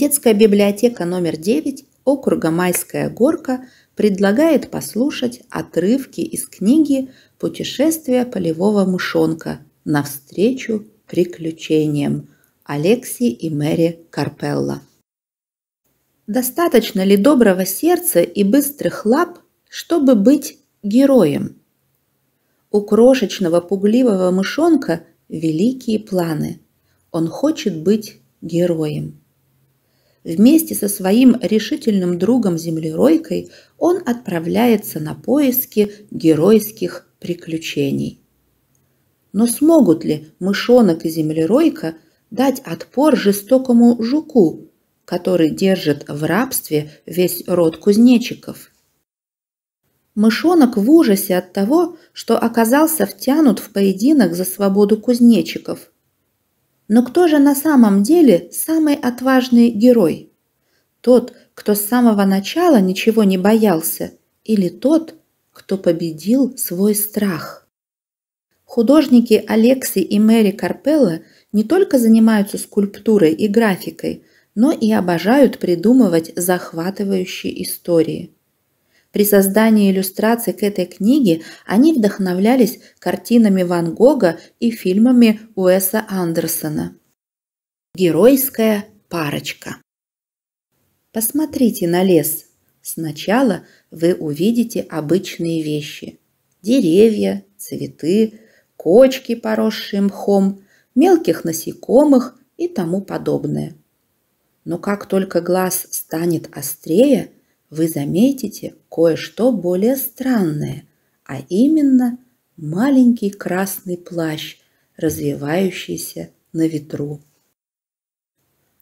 Детская библиотека номер 9 округа «Майская горка» предлагает послушать отрывки из книги «Путешествие полевого мышонка. Навстречу приключениям» Алекси и Мэри Карпелла. Достаточно ли доброго сердца и быстрых лап, чтобы быть героем? У крошечного пугливого мышонка великие планы. Он хочет быть героем. Вместе со своим решительным другом-землеройкой он отправляется на поиски геройских приключений. Но смогут ли мышонок и землеройка дать отпор жестокому жуку, который держит в рабстве весь род кузнечиков? Мышонок в ужасе от того, что оказался втянут в поединок за свободу кузнечиков. Но кто же на самом деле самый отважный герой? Тот, кто с самого начала ничего не боялся, или тот, кто победил свой страх? Художники Алексей и Мэри Карпелло не только занимаются скульптурой и графикой, но и обожают придумывать захватывающие истории – при создании иллюстраций к этой книге они вдохновлялись картинами Ван Гога и фильмами Уэса Андерсона. Геройская парочка. Посмотрите на лес. Сначала вы увидите обычные вещи. Деревья, цветы, кочки, поросшие мхом, мелких насекомых и тому подобное. Но как только глаз станет острее – вы заметите кое-что более странное, а именно маленький красный плащ, развивающийся на ветру.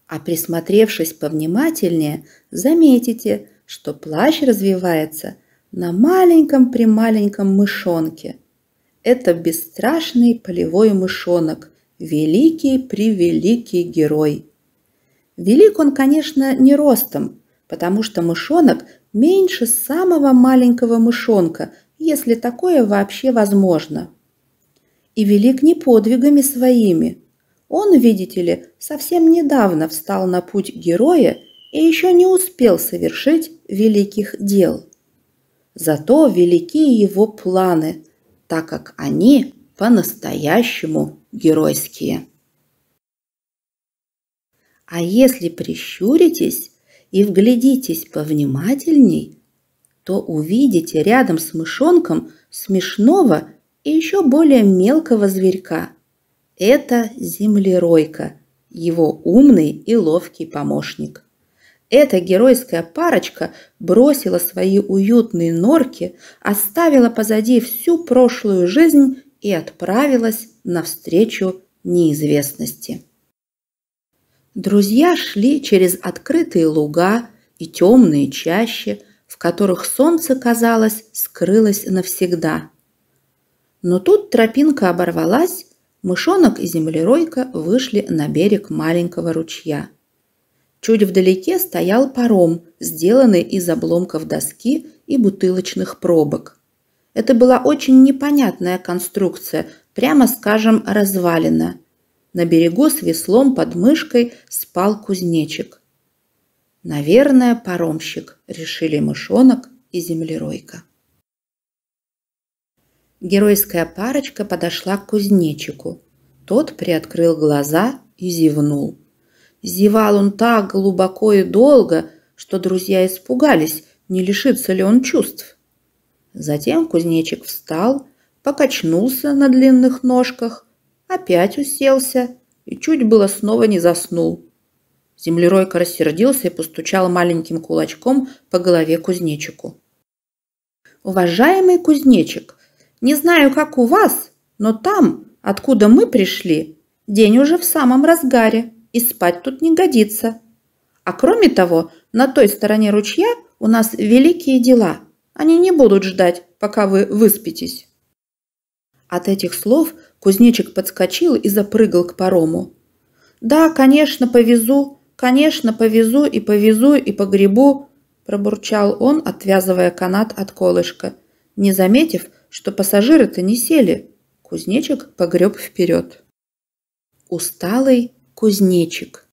А присмотревшись повнимательнее, заметите, что плащ развивается на маленьком-прималеньком мышонке. Это бесстрашный полевой мышонок, великий-превеликий герой. Велик он, конечно, не ростом – потому что мышонок меньше самого маленького мышонка, если такое вообще возможно. И велик не подвигами своими. Он, видите ли, совсем недавно встал на путь героя и еще не успел совершить великих дел. Зато велики его планы, так как они по-настоящему геройские. А если прищуритесь, и вглядитесь повнимательней, то увидите рядом с мышонком смешного и еще более мелкого зверька. Это землеройка, его умный и ловкий помощник. Эта геройская парочка бросила свои уютные норки, оставила позади всю прошлую жизнь и отправилась навстречу неизвестности. Друзья шли через открытые луга и темные чащи, в которых солнце, казалось, скрылось навсегда. Но тут тропинка оборвалась, мышонок и землеройка вышли на берег маленького ручья. Чуть вдалеке стоял паром, сделанный из обломков доски и бутылочных пробок. Это была очень непонятная конструкция, прямо скажем, развалина – на берегу с веслом под мышкой спал кузнечик. Наверное, паромщик, решили мышонок и землеройка. Геройская парочка подошла к кузнечику. Тот приоткрыл глаза и зевнул. Зевал он так глубоко и долго, что друзья испугались, не лишится ли он чувств. Затем кузнечик встал, покачнулся на длинных ножках опять уселся и чуть было снова не заснул. Землеройка рассердился и постучал маленьким кулачком по голове кузнечику. «Уважаемый кузнечик, не знаю, как у вас, но там, откуда мы пришли, день уже в самом разгаре, и спать тут не годится. А кроме того, на той стороне ручья у нас великие дела. Они не будут ждать, пока вы выспитесь». От этих слов кузнечик подскочил и запрыгал к парому. «Да, конечно, повезу, конечно, повезу и повезу и погребу», пробурчал он, отвязывая канат от колышка, не заметив, что пассажиры-то не сели. Кузнечик погреб вперед. Усталый кузнечик.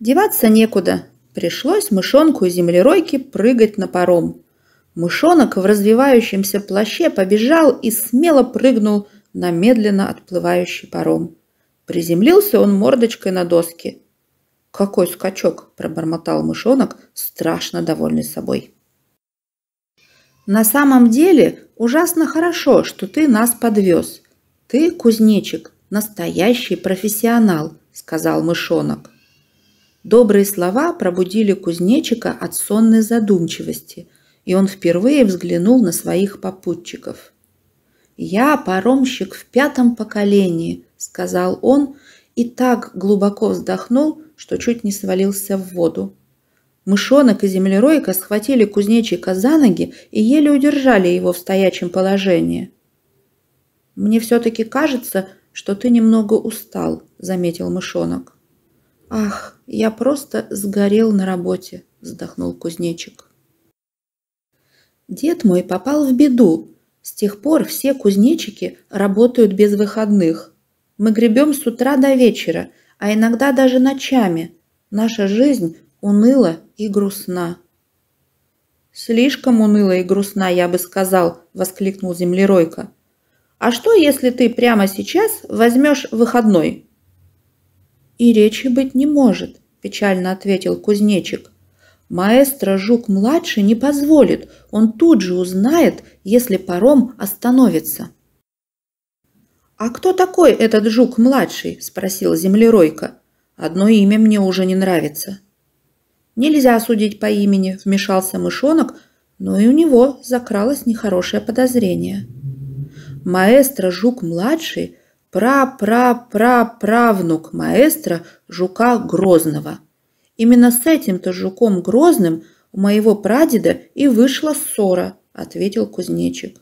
Деваться некуда. Пришлось мышонку и землеройке прыгать на паром. Мышонок в развивающемся плаще побежал и смело прыгнул на медленно отплывающий паром. Приземлился он мордочкой на доске. «Какой скачок!» – пробормотал мышонок, страшно довольный собой. «На самом деле ужасно хорошо, что ты нас подвез. Ты, кузнечик, настоящий профессионал», – сказал мышонок. Добрые слова пробудили кузнечика от сонной задумчивости – и он впервые взглянул на своих попутчиков. «Я паромщик в пятом поколении», — сказал он, и так глубоко вздохнул, что чуть не свалился в воду. Мышонок и землеройка схватили кузнечика за ноги и еле удержали его в стоячем положении. «Мне все-таки кажется, что ты немного устал», — заметил мышонок. «Ах, я просто сгорел на работе», — вздохнул кузнечик. Дед мой попал в беду. С тех пор все кузнечики работают без выходных. Мы гребем с утра до вечера, а иногда даже ночами. Наша жизнь уныла и грустна. «Слишком уныла и грустна, я бы сказал», – воскликнул землеройка. «А что, если ты прямо сейчас возьмешь выходной?» «И речи быть не может», – печально ответил кузнечик. Маэстро Жук-младший не позволит, он тут же узнает, если паром остановится. «А кто такой этот Жук-младший?» – спросил землеройка. «Одно имя мне уже не нравится». «Нельзя судить по имени», – вмешался мышонок, но и у него закралось нехорошее подозрение. Маэстро Жук-младший – пра-пра-пра-правнук маэстро Жука Грозного – Именно с этим-то жуком Грозным у моего прадеда и вышла ссора, ответил кузнечик.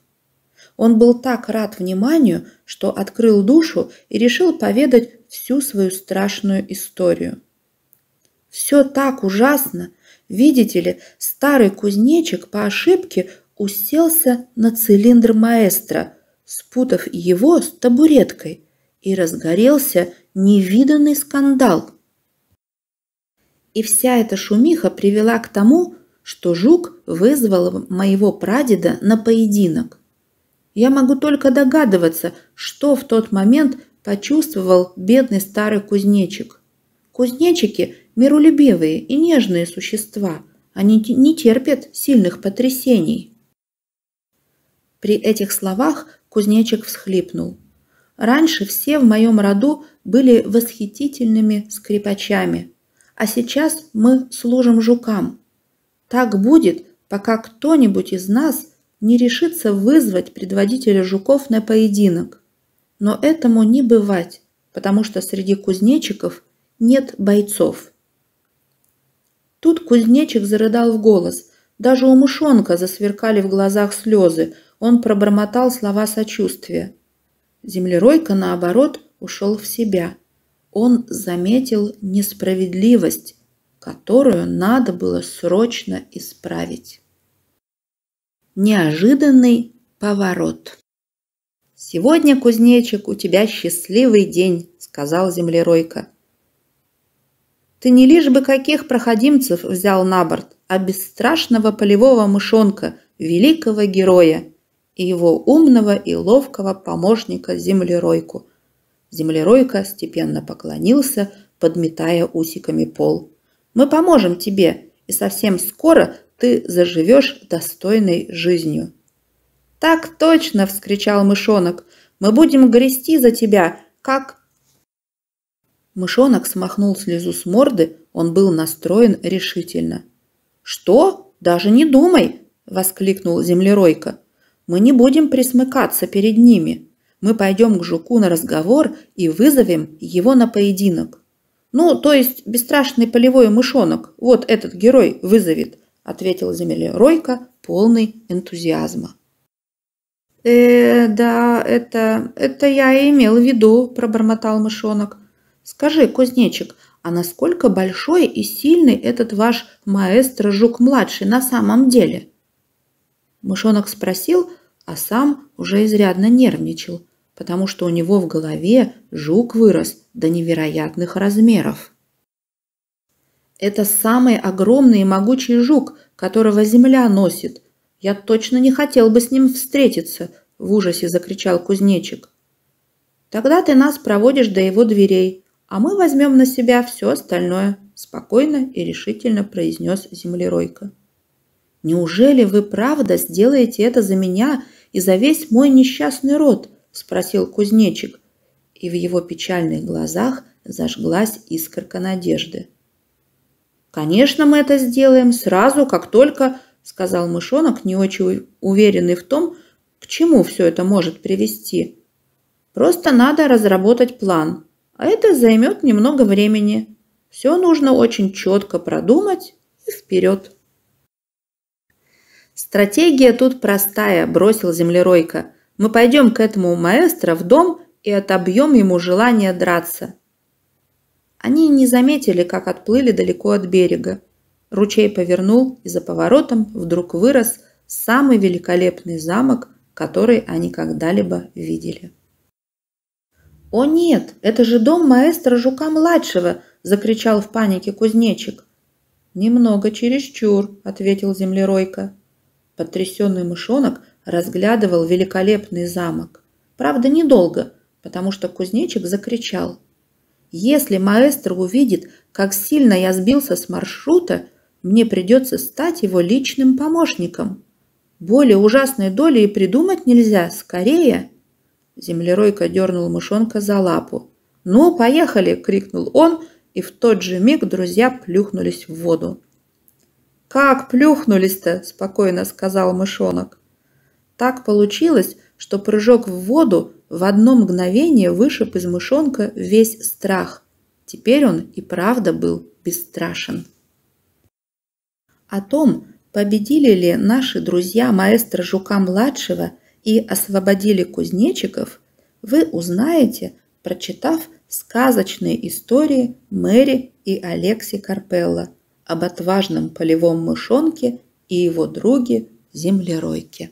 Он был так рад вниманию, что открыл душу и решил поведать всю свою страшную историю. Все так ужасно. Видите ли, старый кузнечик по ошибке уселся на цилиндр маэстро, спутав его с табуреткой, и разгорелся невиданный скандал – и вся эта шумиха привела к тому, что жук вызвал моего прадеда на поединок. Я могу только догадываться, что в тот момент почувствовал бедный старый кузнечик. Кузнечики – миролюбивые и нежные существа, они не терпят сильных потрясений. При этих словах кузнечик всхлипнул. Раньше все в моем роду были восхитительными скрипачами – а сейчас мы служим жукам. Так будет, пока кто-нибудь из нас не решится вызвать предводителя жуков на поединок. Но этому не бывать, потому что среди кузнечиков нет бойцов. Тут кузнечик зарыдал в голос. Даже у мышонка засверкали в глазах слезы. Он пробормотал слова сочувствия. Землеройка, наоборот, ушел в себя – он заметил несправедливость, которую надо было срочно исправить. Неожиданный поворот. «Сегодня, кузнечик, у тебя счастливый день», — сказал землеройка. «Ты не лишь бы каких проходимцев взял на борт, а бесстрашного полевого мышонка, великого героя и его умного и ловкого помощника-землеройку — Землеройка степенно поклонился, подметая усиками пол. «Мы поможем тебе, и совсем скоро ты заживешь достойной жизнью». «Так точно!» – вскричал мышонок. «Мы будем грести за тебя, как...» Мышонок смахнул слезу с морды, он был настроен решительно. «Что? Даже не думай!» – воскликнул землеройка. «Мы не будем присмыкаться перед ними мы пойдем к жуку на разговор и вызовем его на поединок. Ну, то есть бесстрашный полевой мышонок, вот этот герой вызовет, ответил землеройка, полный энтузиазма. «Э, да, это... это я и имел в виду», – пробормотал мышонок. «Скажи, кузнечик, а насколько большой и сильный этот ваш маэстро Жук-младший на самом деле?» Мышонок спросил, а сам уже изрядно нервничал потому что у него в голове жук вырос до невероятных размеров. Это самый огромный и могучий жук, которого земля носит. Я точно не хотел бы с ним встретиться, в ужасе закричал кузнечик. Тогда ты нас проводишь до его дверей, а мы возьмем на себя все остальное, спокойно и решительно произнес землеройка. Неужели вы правда сделаете это за меня и за весь мой несчастный род? – спросил кузнечик, и в его печальных глазах зажглась искорка надежды. «Конечно, мы это сделаем сразу, как только», – сказал мышонок, не очень уверенный в том, к чему все это может привести. «Просто надо разработать план, а это займет немного времени. Все нужно очень четко продумать и вперед». «Стратегия тут простая», – бросил землеройка – мы пойдем к этому маэстро в дом и отобьем ему желание драться. Они не заметили, как отплыли далеко от берега. Ручей повернул, и за поворотом вдруг вырос самый великолепный замок, который они когда-либо видели. «О нет, это же дом маэстро Жука-младшего!» – закричал в панике кузнечик. «Немного чересчур», – ответил землеройка. Потрясенный мышонок разглядывал великолепный замок. Правда, недолго, потому что кузнечик закричал. «Если маэстро увидит, как сильно я сбился с маршрута, мне придется стать его личным помощником. Более ужасной доли и придумать нельзя, скорее!» Землеройка дернул мышонка за лапу. «Ну, поехали!» – крикнул он, и в тот же миг друзья плюхнулись в воду. «Как плюхнулись-то?» – спокойно сказал мышонок. Так получилось, что прыжок в воду в одно мгновение вышиб из мышонка весь страх. Теперь он и правда был бесстрашен. О том, победили ли наши друзья маэстро Жука-младшего и освободили кузнечиков, вы узнаете, прочитав сказочные истории Мэри и Алекси Карпелла об отважном полевом мышонке и его друге землеройке.